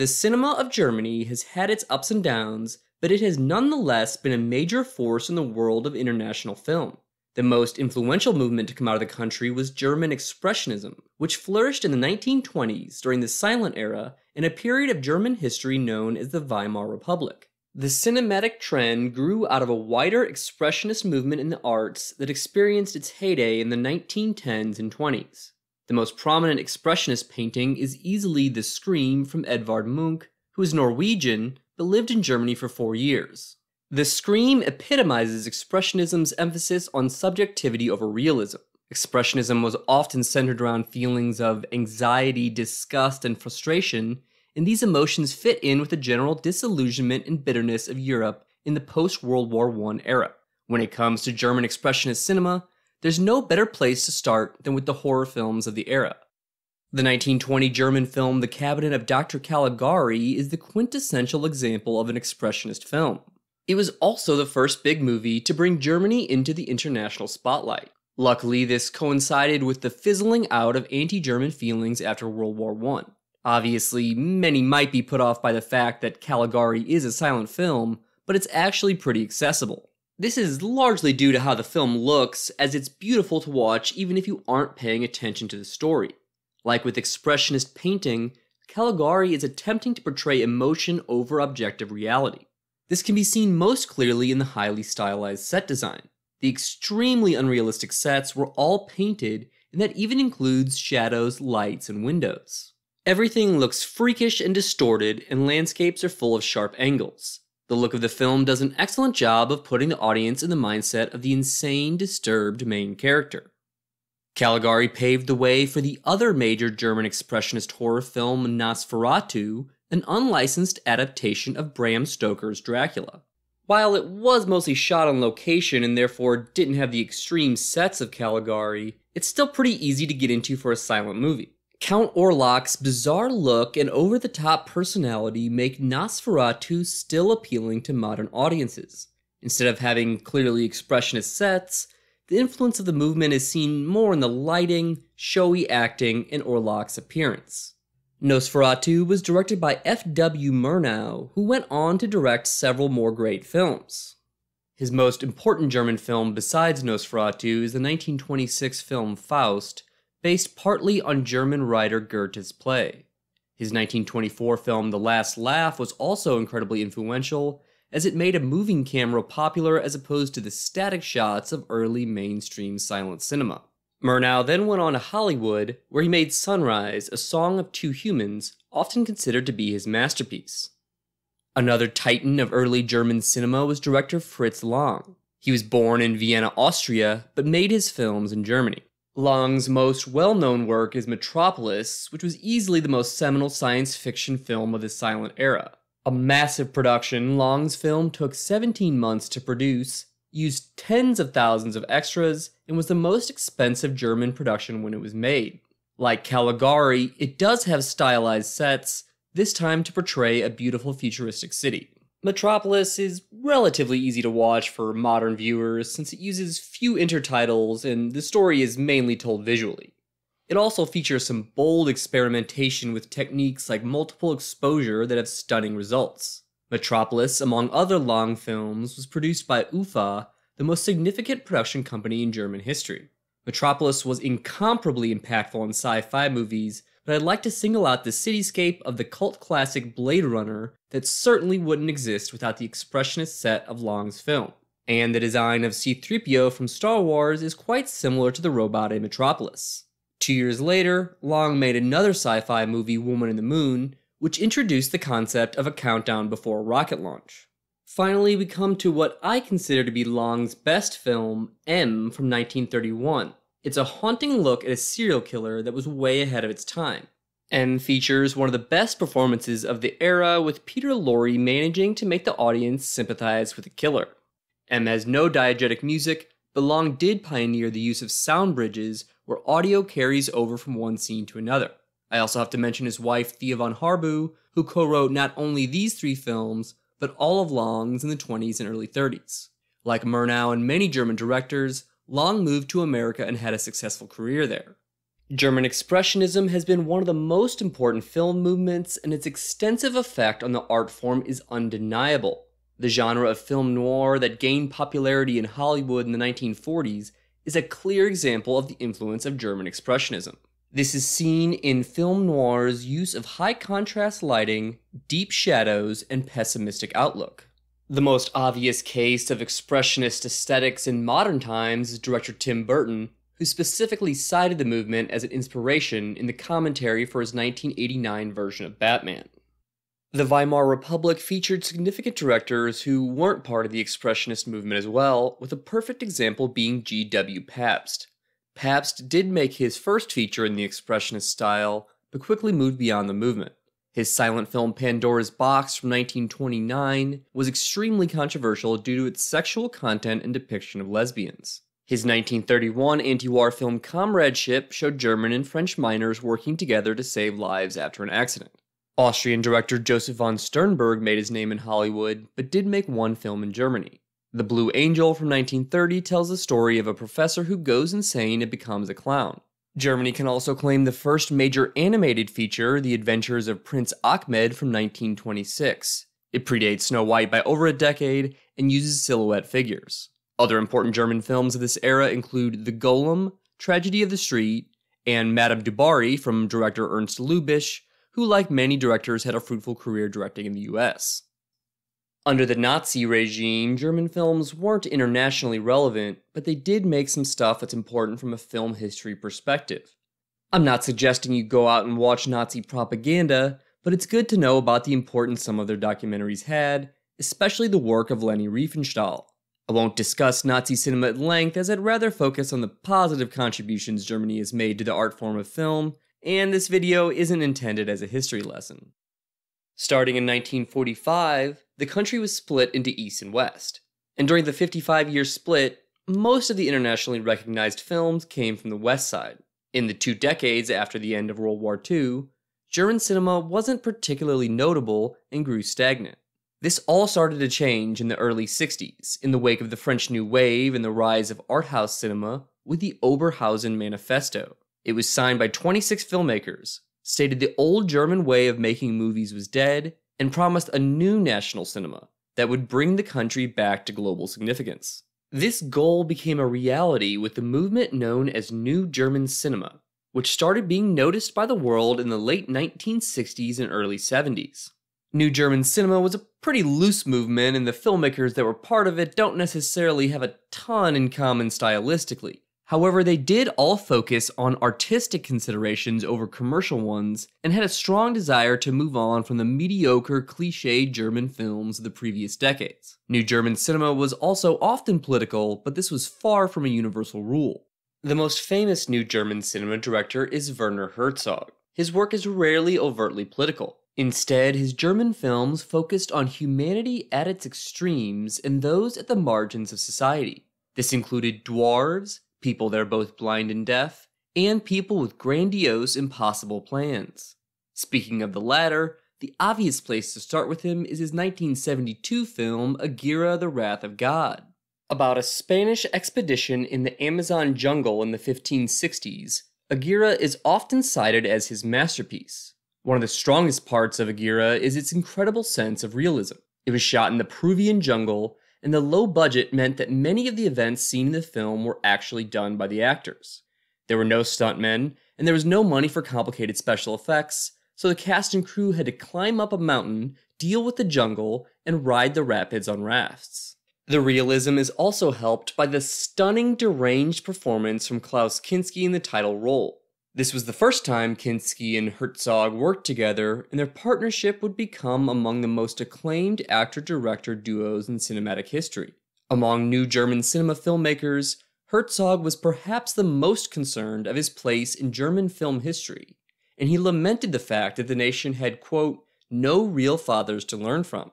The cinema of Germany has had its ups and downs, but it has nonetheless been a major force in the world of international film. The most influential movement to come out of the country was German Expressionism, which flourished in the 1920s during the silent era in a period of German history known as the Weimar Republic. The cinematic trend grew out of a wider expressionist movement in the arts that experienced its heyday in the 1910s and 20s. The most prominent Expressionist painting is easily The Scream from Edvard Munch, who is Norwegian but lived in Germany for four years. The Scream epitomizes Expressionism's emphasis on subjectivity over realism. Expressionism was often centered around feelings of anxiety, disgust, and frustration, and these emotions fit in with the general disillusionment and bitterness of Europe in the post World War I era. When it comes to German Expressionist cinema, there's no better place to start than with the horror films of the era. The 1920 German film The Cabinet of Dr. Caligari is the quintessential example of an expressionist film. It was also the first big movie to bring Germany into the international spotlight. Luckily, this coincided with the fizzling out of anti German feelings after World War I. Obviously, many might be put off by the fact that Caligari is a silent film, but it's actually pretty accessible. This is largely due to how the film looks, as it's beautiful to watch even if you aren't paying attention to the story. Like with Expressionist painting, Caligari is attempting to portray emotion over objective reality. This can be seen most clearly in the highly stylized set design. The extremely unrealistic sets were all painted, and that even includes shadows, lights, and windows. Everything looks freakish and distorted, and landscapes are full of sharp angles. The look of the film does an excellent job of putting the audience in the mindset of the insane, disturbed main character. Caligari paved the way for the other major German expressionist horror film Nosferatu, an unlicensed adaptation of Bram Stoker's Dracula. While it was mostly shot on location and therefore didn't have the extreme sets of Caligari, it's still pretty easy to get into for a silent movie. Count Orlok's bizarre look and over the top personality make Nosferatu still appealing to modern audiences. Instead of having clearly expressionist sets, the influence of the movement is seen more in the lighting, showy acting, and Orlok's appearance. Nosferatu was directed by F.W. Murnau, who went on to direct several more great films. His most important German film besides Nosferatu is the 1926 film Faust, based partly on German writer Goethe's play. His 1924 film The Last Laugh was also incredibly influential, as it made a moving camera popular as opposed to the static shots of early mainstream silent cinema. Murnau then went on to Hollywood, where he made Sunrise, a song of two humans, often considered to be his masterpiece. Another titan of early German cinema was director Fritz Lang. He was born in Vienna, Austria, but made his films in Germany. Long's most well known work is Metropolis, which was easily the most seminal science fiction film of the silent era. A massive production, Long's film took 17 months to produce, used tens of thousands of extras, and was the most expensive German production when it was made. Like Caligari, it does have stylized sets, this time to portray a beautiful futuristic city. Metropolis is relatively easy to watch for modern viewers since it uses few intertitles and the story is mainly told visually. It also features some bold experimentation with techniques like multiple exposure that have stunning results. Metropolis, among other long films, was produced by UFA, the most significant production company in German history. Metropolis was incomparably impactful in sci fi movies but I'd like to single out the cityscape of the cult classic Blade Runner that certainly wouldn't exist without the expressionist set of Long's film. And the design of C3PO from Star Wars is quite similar to the robot in Metropolis. Two years later, Long made another sci fi movie, Woman in the Moon, which introduced the concept of a countdown before rocket launch. Finally, we come to what I consider to be Long's best film, M, from 1931. It's a haunting look at a serial killer that was way ahead of its time, and features one of the best performances of the era with Peter Lorre managing to make the audience sympathize with the killer. M has no diegetic music, but Long did pioneer the use of sound bridges where audio carries over from one scene to another. I also have to mention his wife Thea von Harbu, who co-wrote not only these three films, but all of Long's in the 20s and early 30s. Like Murnau and many German directors, Long moved to America and had a successful career there. German Expressionism has been one of the most important film movements, and its extensive effect on the art form is undeniable. The genre of film noir that gained popularity in Hollywood in the 1940s is a clear example of the influence of German Expressionism. This is seen in film noir's use of high contrast lighting, deep shadows, and pessimistic outlook. The most obvious case of expressionist aesthetics in modern times is director Tim Burton, who specifically cited the movement as an inspiration in the commentary for his 1989 version of Batman. The Weimar Republic featured significant directors who weren't part of the expressionist movement as well, with a perfect example being G.W. Pabst. Pabst did make his first feature in the expressionist style, but quickly moved beyond the movement. His silent film Pandora's Box from 1929 was extremely controversial due to its sexual content and depiction of lesbians. His 1931 anti war film Comradeship showed German and French miners working together to save lives after an accident. Austrian director Joseph von Sternberg made his name in Hollywood, but did make one film in Germany. The Blue Angel from 1930 tells the story of a professor who goes insane and becomes a clown. Germany can also claim the first major animated feature, The Adventures of Prince Ahmed from 1926. It predates Snow White by over a decade and uses silhouette figures. Other important German films of this era include The Golem, Tragedy of the Street, and Madame Dubarry from director Ernst Lubitsch, who, like many directors, had a fruitful career directing in the US. Under the Nazi regime, German films weren't internationally relevant, but they did make some stuff that's important from a film history perspective. I'm not suggesting you go out and watch Nazi propaganda, but it's good to know about the importance some of their documentaries had, especially the work of Leni Riefenstahl. I won't discuss Nazi cinema at length as I'd rather focus on the positive contributions Germany has made to the art form of film, and this video isn't intended as a history lesson. Starting in 1945, the country was split into East and West. And during the 55 year split, most of the internationally recognized films came from the West Side. In the two decades after the end of World War II, German cinema wasn't particularly notable and grew stagnant. This all started to change in the early 60s, in the wake of the French New Wave and the rise of art house cinema with the Oberhausen Manifesto. It was signed by 26 filmmakers, stated the old German way of making movies was dead and promised a new national cinema that would bring the country back to global significance. This goal became a reality with the movement known as New German Cinema, which started being noticed by the world in the late 1960s and early 70s. New German cinema was a pretty loose movement, and the filmmakers that were part of it don't necessarily have a ton in common stylistically, However, they did all focus on artistic considerations over commercial ones and had a strong desire to move on from the mediocre, cliche German films of the previous decades. New German cinema was also often political, but this was far from a universal rule. The most famous new German cinema director is Werner Herzog. His work is rarely overtly political. Instead, his German films focused on humanity at its extremes and those at the margins of society. This included dwarves, people that are both blind and deaf, and people with grandiose, impossible plans. Speaking of the latter, the obvious place to start with him is his 1972 film Aguirre the Wrath of God, about a Spanish expedition in the Amazon jungle in the 1560s. Aguirre is often cited as his masterpiece. One of the strongest parts of Aguirre is its incredible sense of realism. It was shot in the Peruvian jungle and the low budget meant that many of the events seen in the film were actually done by the actors. There were no stuntmen, and there was no money for complicated special effects, so the cast and crew had to climb up a mountain, deal with the jungle, and ride the rapids on rafts. The realism is also helped by the stunning deranged performance from Klaus Kinski in the title role. This was the first time Kinski and Herzog worked together, and their partnership would become among the most acclaimed actor director duos in cinematic history. Among new German cinema filmmakers, Herzog was perhaps the most concerned of his place in German film history, and he lamented the fact that the nation had, quote, no real fathers to learn from.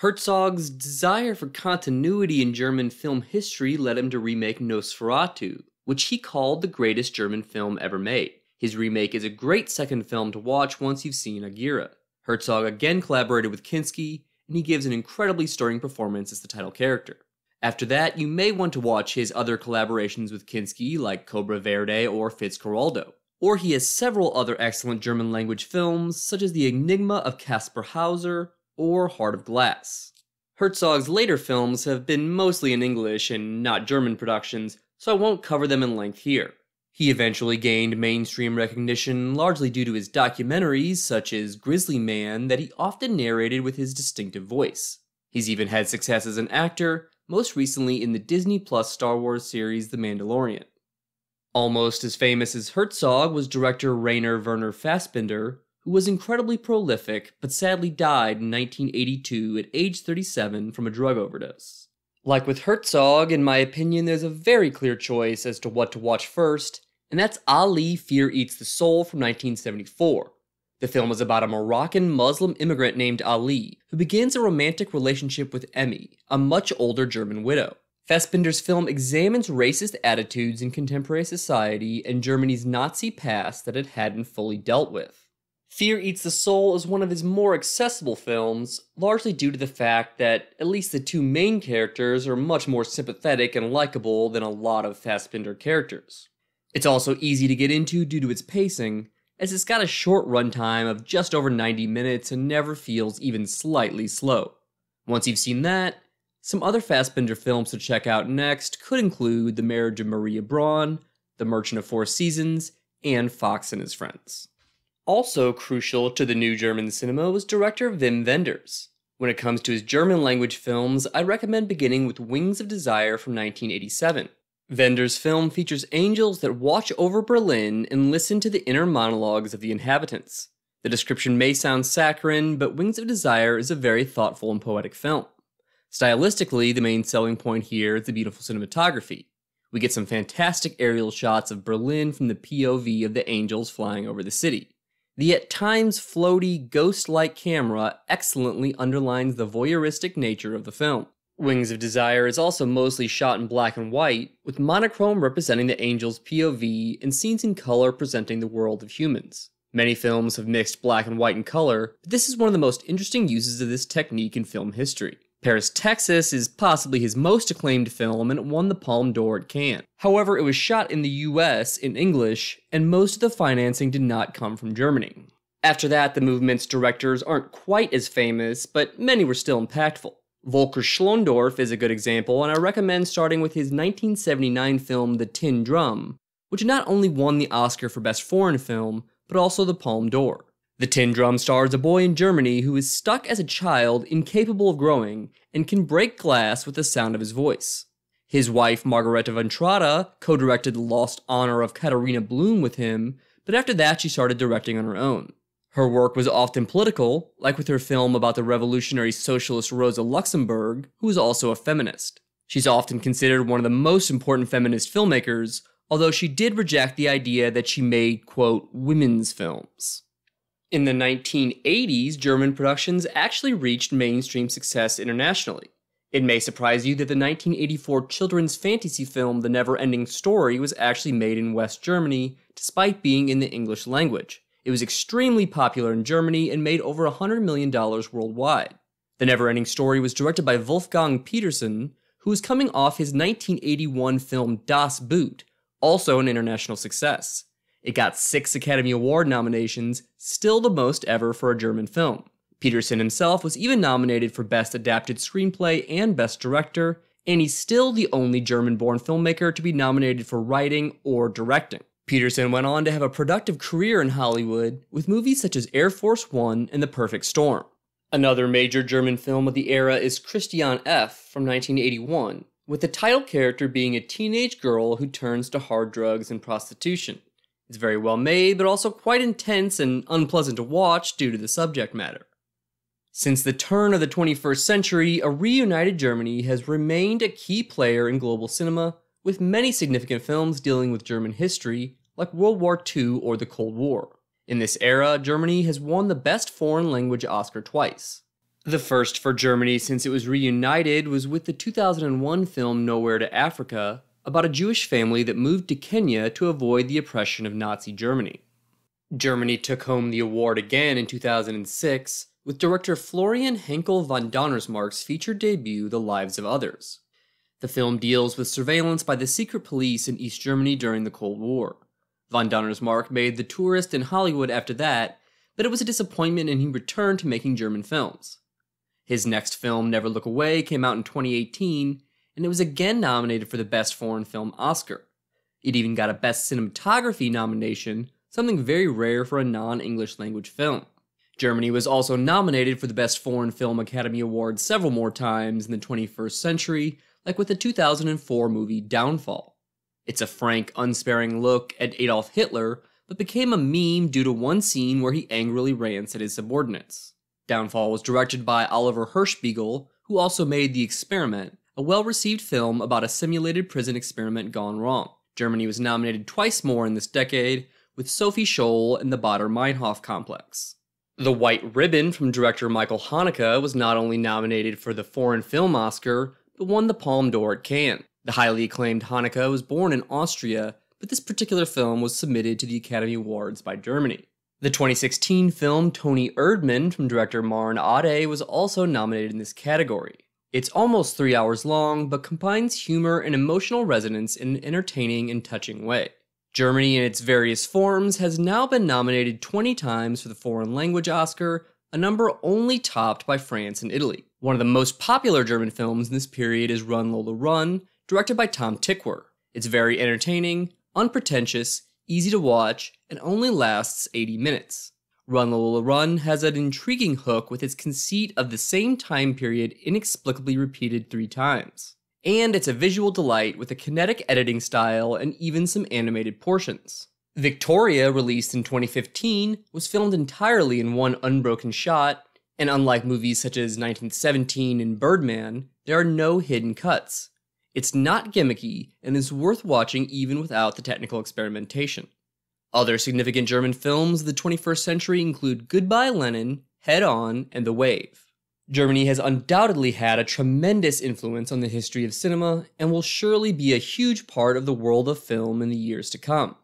Herzog's desire for continuity in German film history led him to remake Nosferatu, which he called the greatest German film ever made. His remake is a great second film to watch once you've seen Agira. Herzog again collaborated with Kinski, and he gives an incredibly stirring performance as the title character. After that, you may want to watch his other collaborations with Kinski, like Cobra Verde or Fitzcarraldo. Or he has several other excellent German language films, such as The Enigma of Caspar Hauser or Heart of Glass. Herzog's later films have been mostly in English and not German productions, so I won't cover them in length here. He eventually gained mainstream recognition largely due to his documentaries, such as Grizzly Man, that he often narrated with his distinctive voice. He's even had success as an actor, most recently in the Disney Plus Star Wars series The Mandalorian. Almost as famous as Herzog was director Rainer Werner Fassbinder, who was incredibly prolific but sadly died in 1982 at age 37 from a drug overdose. Like with Herzog, in my opinion, there's a very clear choice as to what to watch first, and that's Ali Fear Eats the Soul from 1974. The film is about a Moroccan Muslim immigrant named Ali who begins a romantic relationship with Emmy, a much older German widow. Fassbinder's film examines racist attitudes in contemporary society and Germany's Nazi past that it hadn't fully dealt with. Fear Eats the Soul is one of his more accessible films, largely due to the fact that at least the two main characters are much more sympathetic and likable than a lot of Fassbinder characters. It's also easy to get into due to its pacing, as it's got a short runtime of just over 90 minutes and never feels even slightly slow. Once you've seen that, some other Fassbinder films to check out next could include The Marriage of Maria Braun, The Merchant of Four Seasons, and Fox and His Friends. Also crucial to the new German cinema was director Wim Wenders. When it comes to his German language films, I recommend beginning with Wings of Desire from 1987. Wenders' film features angels that watch over Berlin and listen to the inner monologues of the inhabitants. The description may sound saccharine, but Wings of Desire is a very thoughtful and poetic film. Stylistically, the main selling point here is the beautiful cinematography. We get some fantastic aerial shots of Berlin from the POV of the angels flying over the city. The at times floaty, ghost like camera excellently underlines the voyeuristic nature of the film. Wings of Desire is also mostly shot in black and white, with monochrome representing the angel's POV and scenes in color presenting the world of humans. Many films have mixed black and white and color, but this is one of the most interesting uses of this technique in film history. Paris, Texas is possibly his most acclaimed film and it won the Palme d'Or at Cannes. However, it was shot in the US in English, and most of the financing did not come from Germany. After that, the movement's directors aren't quite as famous, but many were still impactful. Volker Schlondorf is a good example, and I recommend starting with his 1979 film The Tin Drum, which not only won the Oscar for Best Foreign Film, but also the Palme d'Or. The Tin Drum stars a boy in Germany who is stuck as a child, incapable of growing, and can break glass with the sound of his voice. His wife, Margareta Ventrada, co directed The Lost Honor of Katerina Bloom with him, but after that she started directing on her own. Her work was often political, like with her film about the revolutionary socialist Rosa Luxemburg, who was also a feminist. She's often considered one of the most important feminist filmmakers, although she did reject the idea that she made, quote, women's films. In the 1980s, German productions actually reached mainstream success internationally. It may surprise you that the 1984 children's fantasy film The Neverending Story was actually made in West Germany, despite being in the English language. It was extremely popular in Germany and made over $100 million worldwide. The Neverending Story was directed by Wolfgang Petersen, who was coming off his 1981 film Das Boot, also an international success. It got six Academy Award nominations, still the most ever for a German film. Peterson himself was even nominated for Best Adapted Screenplay and Best Director, and he's still the only German born filmmaker to be nominated for writing or directing. Peterson went on to have a productive career in Hollywood with movies such as Air Force One and The Perfect Storm. Another major German film of the era is Christian F. from 1981, with the title character being a teenage girl who turns to hard drugs and prostitution. It's very well made, but also quite intense and unpleasant to watch due to the subject matter. Since the turn of the 21st century, a reunited Germany has remained a key player in global cinema, with many significant films dealing with German history, like World War II or the Cold War. In this era, Germany has won the Best Foreign Language Oscar twice. The first for Germany since it was reunited was with the 2001 film Nowhere to Africa, about a Jewish family that moved to Kenya to avoid the oppression of Nazi Germany. Germany took home the award again in 2006 with director Florian Henkel von Donnersmarck's feature debut The Lives of Others. The film deals with surveillance by the secret police in East Germany during the Cold War. Von Donnersmarck made The Tourist in Hollywood after that, but it was a disappointment and he returned to making German films. His next film, Never Look Away, came out in 2018 and it was again nominated for the Best Foreign Film Oscar. It even got a Best Cinematography nomination, something very rare for a non English language film. Germany was also nominated for the Best Foreign Film Academy Award several more times in the 21st century, like with the 2004 movie Downfall. It's a frank, unsparing look at Adolf Hitler, but became a meme due to one scene where he angrily rants at his subordinates. Downfall was directed by Oliver Hirschbiegel, who also made The Experiment, a well received film about a simulated prison experiment gone wrong. Germany was nominated twice more in this decade, with Sophie Scholl in the Bader Meinhof complex. The White Ribbon from director Michael Haneke was not only nominated for the Foreign Film Oscar, but won the Palme d'Or at Cannes. The highly acclaimed Haneke was born in Austria, but this particular film was submitted to the Academy Awards by Germany. The 2016 film Tony Erdman from director Marin Ade was also nominated in this category. It's almost three hours long, but combines humor and emotional resonance in an entertaining and touching way. Germany, in its various forms, has now been nominated 20 times for the Foreign Language Oscar, a number only topped by France and Italy. One of the most popular German films in this period is Run Lola Run, directed by Tom Tickwer. It's very entertaining, unpretentious, easy to watch, and only lasts 80 minutes. Run Lola Run has an intriguing hook with its conceit of the same time period inexplicably repeated three times. And it's a visual delight with a kinetic editing style and even some animated portions. Victoria, released in 2015, was filmed entirely in one unbroken shot, and unlike movies such as 1917 and Birdman, there are no hidden cuts. It's not gimmicky and is worth watching even without the technical experimentation. Other significant German films of the 21st century include Goodbye Lenin, Head On, and The Wave. Germany has undoubtedly had a tremendous influence on the history of cinema and will surely be a huge part of the world of film in the years to come.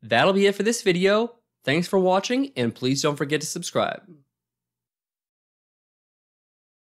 That'll be it for this video. Thanks for watching, and please don't forget to subscribe.